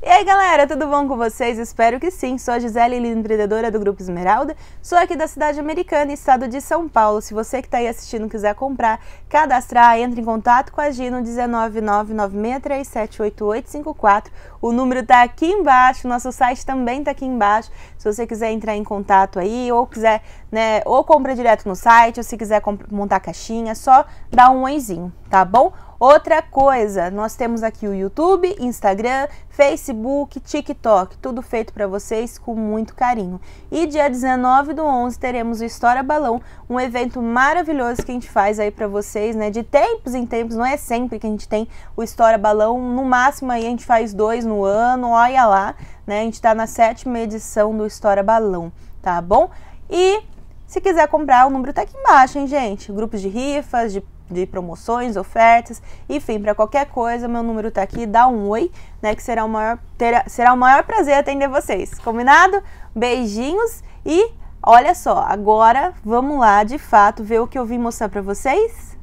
E aí galera, tudo bom com vocês? Espero que sim. Sou a Gisele empreendedora do Grupo Esmeralda. Sou aqui da cidade americana, estado de São Paulo. Se você que está aí assistindo quiser comprar, cadastrar, entre em contato com a Gino 19996378854. O número está aqui embaixo, nosso site também está aqui embaixo. Se você quiser entrar em contato aí ou quiser, né, ou compra direto no site, ou se quiser montar caixinha, só dá um oizinho, tá bom? Outra coisa, nós temos aqui o YouTube, Instagram, Facebook, TikTok, tudo feito para vocês com muito carinho. E dia 19 do 11 teremos o História Balão, um evento maravilhoso que a gente faz aí para vocês, né? De tempos em tempos, não é sempre que a gente tem o História Balão, no máximo aí a gente faz dois no ano, olha lá, né? A gente tá na sétima edição do História Balão, tá bom? E se quiser comprar, o número tá aqui embaixo, hein, gente? Grupos de rifas, de de promoções, ofertas, enfim, para qualquer coisa, meu número tá aqui, dá um oi, né, que será o maior, terá, será o maior prazer atender vocês, combinado? Beijinhos e olha só, agora vamos lá, de fato, ver o que eu vim mostrar para vocês.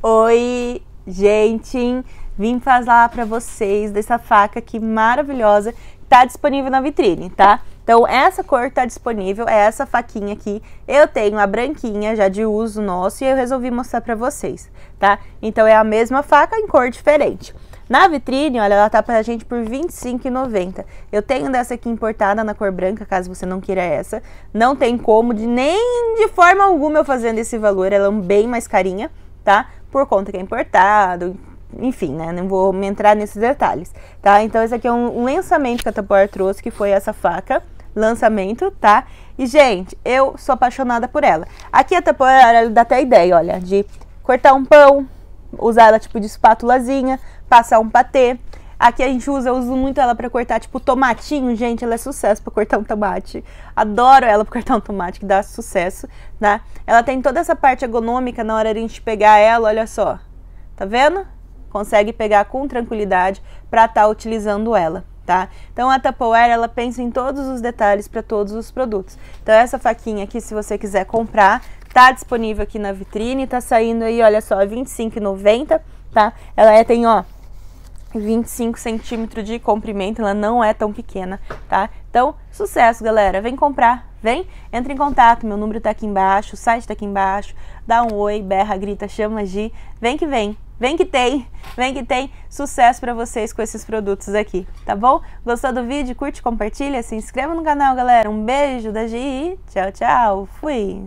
Oi, gente! Vim falar para vocês dessa faca aqui maravilhosa tá disponível na vitrine, tá? Então, essa cor tá disponível, é essa faquinha aqui. Eu tenho a branquinha já de uso nosso e eu resolvi mostrar pra vocês, tá? Então, é a mesma faca em cor diferente. Na vitrine, olha, ela tá pra gente por R$25,90. Eu tenho dessa aqui importada na cor branca, caso você não queira essa. Não tem como, de nem de forma alguma eu fazendo esse valor, ela é bem mais carinha, tá? Por conta que é importado, enfim, né? Não vou me entrar nesses detalhes, tá? Então, esse aqui é um lançamento que a Tupperware trouxe, que foi essa faca, lançamento, tá? E, gente, eu sou apaixonada por ela. Aqui a Tupperware, ela dá até a ideia, olha, de cortar um pão, usar ela tipo de espátulazinha, passar um patê. Aqui a gente usa, eu uso muito ela para cortar tipo tomatinho, gente, ela é sucesso para cortar um tomate. Adoro ela para cortar um tomate, que dá sucesso, né? Ela tem toda essa parte ergonômica na hora de a gente pegar ela, olha só. Tá vendo? consegue pegar com tranquilidade para estar tá utilizando ela. Tá? Então a Tupperware ela pensa em todos os detalhes para todos os produtos. Então essa faquinha aqui, se você quiser comprar, tá disponível aqui na vitrine, tá saindo aí, olha só, R$25,90, tá? Ela é, tem, ó, 25 centímetros de comprimento, ela não é tão pequena, tá? Então, sucesso, galera. Vem comprar, vem, entra em contato, meu número tá aqui embaixo, o site tá aqui embaixo, dá um oi, berra, grita, chama Gi, vem que vem. Vem que tem, vem que tem sucesso para vocês com esses produtos aqui, tá bom? Gostou do vídeo? Curte, compartilha, se inscreva no canal, galera. Um beijo da Gi, tchau, tchau, fui!